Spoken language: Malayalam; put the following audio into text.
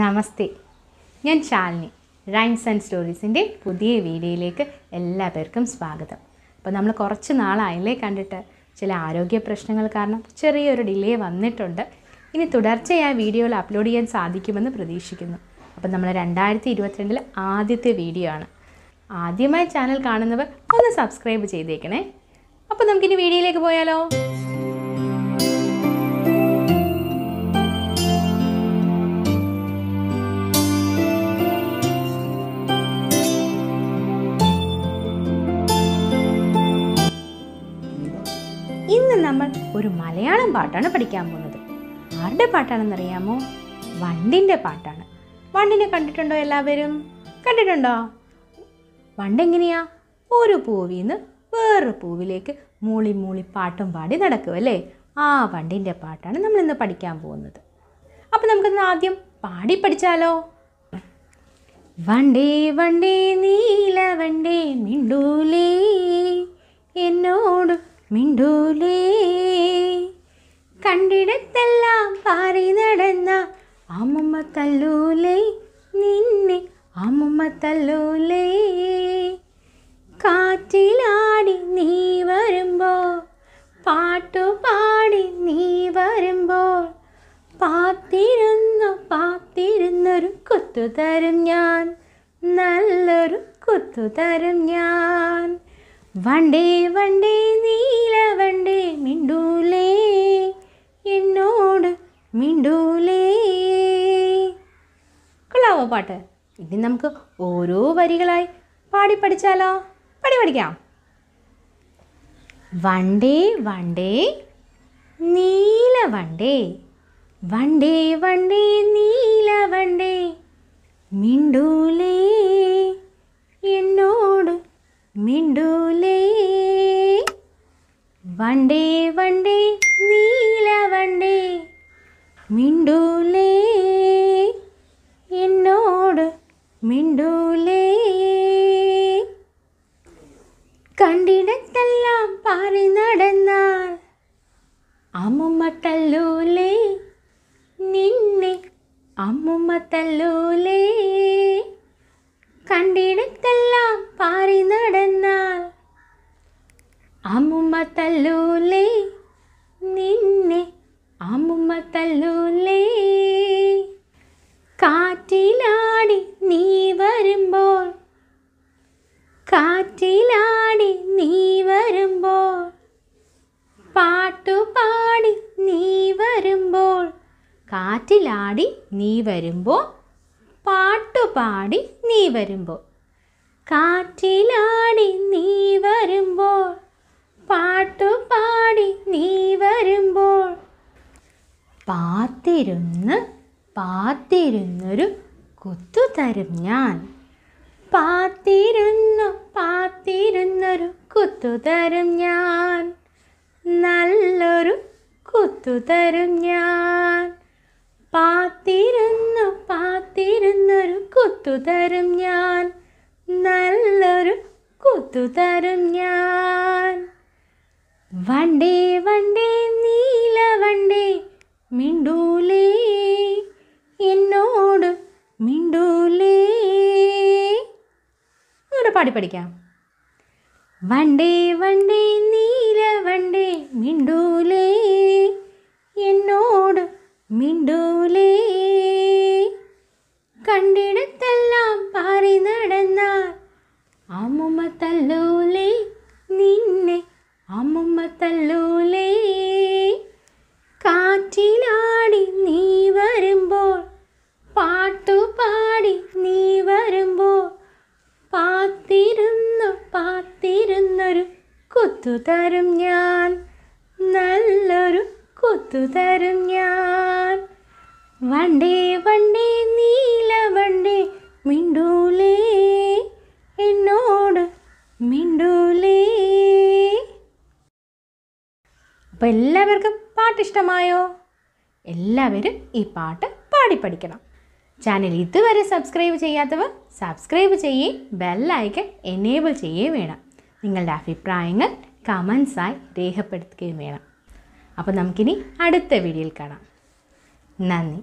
നമസ്തേ ഞാൻ ശാലിനി റൈംസ് ആൻഡ് സ്റ്റോറീസിൻ്റെ പുതിയ വീഡിയോയിലേക്ക് എല്ലാ പേർക്കും സ്വാഗതം അപ്പോൾ നമ്മൾ കുറച്ച് നാളായില്ലേ കണ്ടിട്ട് ചില ആരോഗ്യ പ്രശ്നങ്ങൾ കാരണം ചെറിയൊരു ഡിലേ വന്നിട്ടുണ്ട് ഇനി തുടർച്ചയായി വീഡിയോയിൽ അപ്ലോഡ് ചെയ്യാൻ സാധിക്കുമെന്ന് പ്രതീക്ഷിക്കുന്നു അപ്പോൾ നമ്മൾ രണ്ടായിരത്തി ഇരുപത്തിരണ്ടിൽ ആദ്യത്തെ വീഡിയോ ആണ് ആദ്യമായി ചാനൽ കാണുന്നവർ ഒന്ന് സബ്സ്ക്രൈബ് ചെയ്തേക്കണേ അപ്പോൾ നമുക്കിനി വീഡിയോയിലേക്ക് പോയാലോ നമ്മൾ ഒരു മലയാളം പാട്ടാണ് പഠിക്കാൻ പോകുന്നത് ആരുടെ പാട്ടാണെന്നറിയാമോ വണ്ടിൻ്റെ പാട്ടാണ് വണ്ടിനെ കണ്ടിട്ടുണ്ടോ എല്ലാവരും കണ്ടിട്ടുണ്ടോ വണ്ടെങ്ങനെയാ ഒരു പൂവിൽ നിന്ന് വേറൊരു പൂവിലേക്ക് മൂളി മൂളി പാട്ടും പാടി നടക്കും അല്ലേ ആ വണ്ടിൻ്റെ പാട്ടാണ് നമ്മൾ ഇന്ന് പഠിക്കാൻ പോകുന്നത് അപ്പം നമുക്കിന്ന് ആദ്യം പാടി പഠിച്ചാലോ വണ്ടേ വണ്ടേ നീല വണ്ടേ മിണ്ടൂലേ എന്നോട് മിണ്ടൂലേ കണ്ടിടത്തെല്ലാം പാറി നടന്ന അമ്മമ്മ തല്ലൂലേ നിന്നെ അമ്മമ്മ തല്ലൂലേ കാറ്റിലാടി നീ വരുമ്പോൾ പാട്ടു പാടി നീ വരുമ്പോൾ പാത്തിരുന്നു പാത്തിരുന്നൊരു കുത്തു തരും ഞാൻ നല്ലൊരു കുത്തു തരും ഞാൻ വണ്ടേ വണ്ടേ നീല വണ്ടേ മിണ്ടൂലേ മിണ്ടൂലേ കൊള്ളാവോ പാട്ട് ഇനി നമുക്ക് ഓരോ വരികളായി പാടി പഠിച്ചാലോ പാടി പഠിക്കാം വണ്ടേ വണ്ടേ നീല വണ്ടേ വണ്ടേ വണ്ടേ നീല വണ്ടേ മിണ്ടൂലേ എന്നോട് മിണ്ടൂലേ വണ്ടേ കാലത്തെല്ലാം പാറി നടന്നാൽ അമ്മമ്മ തല്ലൂലേ നിന്നെ അമ്മമ്മ തല്ലൂലേ കണ്ടിടത്തെല്ലാം പാറി നടന്നാൽ അമ്മമ്മ തല്ലൂലേ നിന്നെ അമ്മമ്മ തല്ലൂലേ കാറ്റിലാടി നീ വരുമ്പോൾ കാറ്റിലാടി നീ വരുമ്പോൾ പാട്ടുപാടി നീ വരുമ്പോൾ കാറ്റിലാടി നീ വരുമ്പോൾ പാട്ടുപാടി നീ വരുമ്പോൾ പാത്തിരുന്ന് പാത്തിരുന്നൊരു കുത്തു തരും ഞാൻ പാത്തിരുന്നു പാത്തിരുന്നൊരു കുത്തു തരും ഞാൻ നല്ലൊരു കുത്തു തരും ഞാൻ പാത്തിരുന്നു പാത്തിരുന്നൊരു കുത്തു തരും ഞാൻ നല്ലൊരു കുത്തു തരും ഞാൻ വണ്ടേ വണ്ടേ നീല വണ്ടേ മിണ്ടൂലേ എന്നോട് മിണ്ടൂലേ അങ്ങനെ പാടി പഠിക്കാം വണ്ടേ വണ്ടേ നീല വണ്ടേ തല്ലോലേ നിന്നെ അമ്മമ്മ തല്ലോലേ കാറ്റിലാടി നീ വരുമ്പോൾ പാട്ടുപാടി നീ വരുമ്പോൾ പാത്തിരുന്നു പാത്തിരുന്നൊരു കുത്തു തരും ഞാൻ നല്ലൊരു കുത്തു തരും ഞാൻ വണ്ടേ വണ്ടേ നീല വണ്ടേ മിണ്ടൂ അപ്പോൾ എല്ലാവർക്കും പാട്ട് ഇഷ്ടമായോ എല്ലാവരും ഈ പാട്ട് പാടി പഠിക്കണം ചാനൽ ഇതുവരെ സബ്സ്ക്രൈബ് ചെയ്യാത്തവർ സബ്സ്ക്രൈബ് ചെയ്യുകയും ബെല്ലൈക്കൺ എനേബിൾ ചെയ്യുകയും വേണം നിങ്ങളുടെ അഭിപ്രായങ്ങൾ കമൻസായി രേഖപ്പെടുത്തുകയും വേണം അപ്പോൾ നമുക്കിനി അടുത്ത വീഡിയോയിൽ കാണാം നന്ദി